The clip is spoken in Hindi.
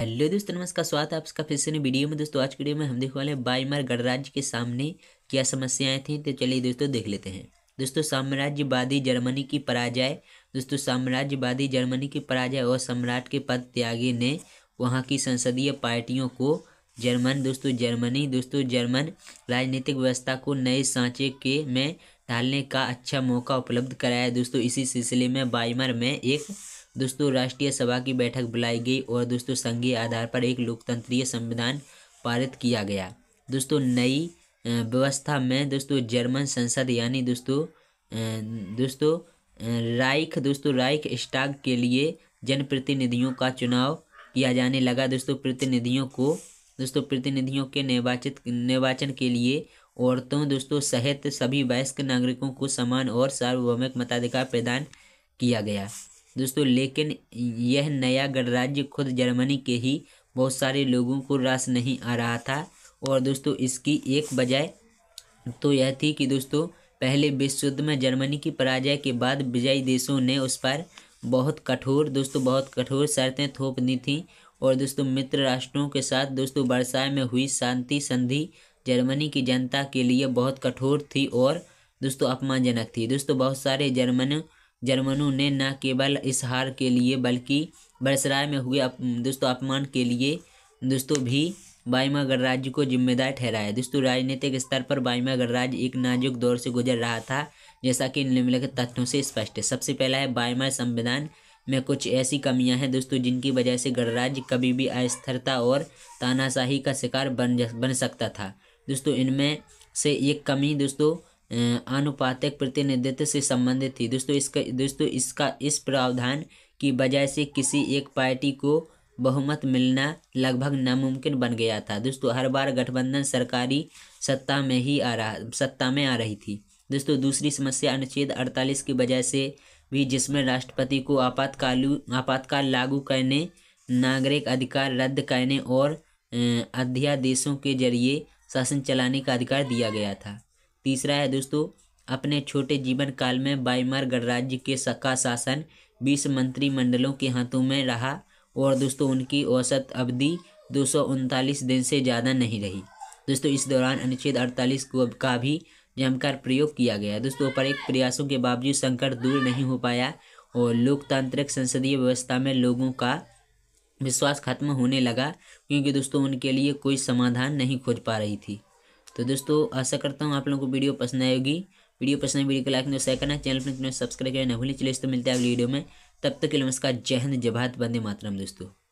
हेलो दोस्तों नमस्कार स्वागत है आपका फिर से नई वीडियो में दोस्तों आज की वीडियो में हम देखने वाले हैं बाईमार गणराज्य के सामने क्या समस्याएं थी तो चलिए दोस्तों देख लेते हैं दोस्तों साम्राज्यवादी जर्मनी की पराजय दोस्तों साम्राज्यवादी जर्मनी की पराजय और सम्राट के पद त्यागी ने वहाँ की संसदीय पार्टियों को जर्मन दोस्तों जर्मनी दोस्तों जर्मन राजनीतिक व्यवस्था को नए सांचे के में ढालने का अच्छा मौका उपलब्ध कराया दोस्तों इसी सिलसिले में बाईमर में एक दोस्तों राष्ट्रीय सभा की बैठक बुलाई गई और दोस्तों संघीय आधार पर एक लोकतंत्रीय संविधान पारित किया गया दोस्तों नई व्यवस्था में दोस्तों जर्मन संसद यानी दोस्तों दोस्तों राइख दोस्तों राइख स्टाग के लिए जनप्रतिनिधियों का चुनाव किया जाने लगा दोस्तों प्रतिनिधियों को दोस्तों प्रतिनिधियों के निर्वाचित निर्वाचन के लिए औरतों दोस्तों सहित सभी वयस्क नागरिकों को समान और सार्वभौमिक मताधिकार प्रदान किया गया दोस्तों लेकिन यह नया गणराज्य खुद जर्मनी के ही बहुत सारे लोगों को रास नहीं आ रहा था और दोस्तों इसकी एक बजाय तो यह थी कि दोस्तों पहले विश्व युद्ध में जर्मनी की पराजय के बाद विजयी देशों ने उस पर बहुत कठोर दोस्तों बहुत कठोर शर्तें थोप दी थीं और दोस्तों मित्र राष्ट्रों के साथ दोस्तों वर्षाए में हुई शांति संधि जर्मनी की जनता के लिए बहुत कठोर थी और दोस्तों अपमानजनक थी दोस्तों बहुत सारे जर्मन जर्मनों ने न केवल इस हार के लिए बल्कि बरसराय में हुए दोस्तों अपमान के लिए दोस्तों भी बाइमा गणराज्य को जिम्मेदार ठहराया दोस्तों राजनीतिक स्तर पर बाइमा गणराज्य एक नाजुक दौर से गुजर रहा था जैसा कि निम्नलिखित तथ्यों से स्पष्ट है सबसे पहला है बाइमा संविधान में कुछ ऐसी कमियां हैं दोस्तों जिनकी वजह से गणराज्य कभी भी अस्थिरता और तानाशाही का शिकार बन बन सकता था दोस्तों इनमें से एक कमी दोस्तों आनुपातिक प्रतिनिधित्व से संबंधित थी दोस्तों इसका दोस्तों इसका इस प्रावधान की वजह से किसी एक पार्टी को बहुमत मिलना लगभग नामुमकिन बन गया था दोस्तों हर बार गठबंधन सरकारी सत्ता में ही आ रहा सत्ता में आ रही थी दोस्तों दूसरी समस्या अनुच्छेद 48 की वजह से भी जिसमें राष्ट्रपति को आपातकाल आपातकाल लागू करने नागरिक अधिकार रद्द करने और अध्यादेशों के जरिए शासन चलाने का अधिकार दिया गया था तीसरा है दोस्तों अपने छोटे जीवन काल में बाइमर गणराज्य के सका शासन बीस मंत्रिमंडलों के हाथों में रहा और दोस्तों उनकी औसत अवधि दो दिन से ज़्यादा नहीं रही दोस्तों इस दौरान अनुच्छेद 48 को का भी जमकर प्रयोग किया गया दोस्तों पर एक प्रयासों के बावजूद संकट दूर नहीं हो पाया और लोकतांत्रिक संसदीय व्यवस्था में लोगों का विश्वास खत्म होने लगा क्योंकि दोस्तों उनके लिए कोई समाधान नहीं खोज पा रही थी तो दोस्तों आशा करता हूँ आप लोगों को वीडियो पसंद आएगी वीडियो पसंद आई वीडियो को लाइक शेयर करना चैनल पर सब्सक्राइब तो करना भूलिए चलिए तो मिलते हैं अगली वीडियो में तब तक के नमस्कार जय हिंद जय भारत वंदे मातरम दोस्तों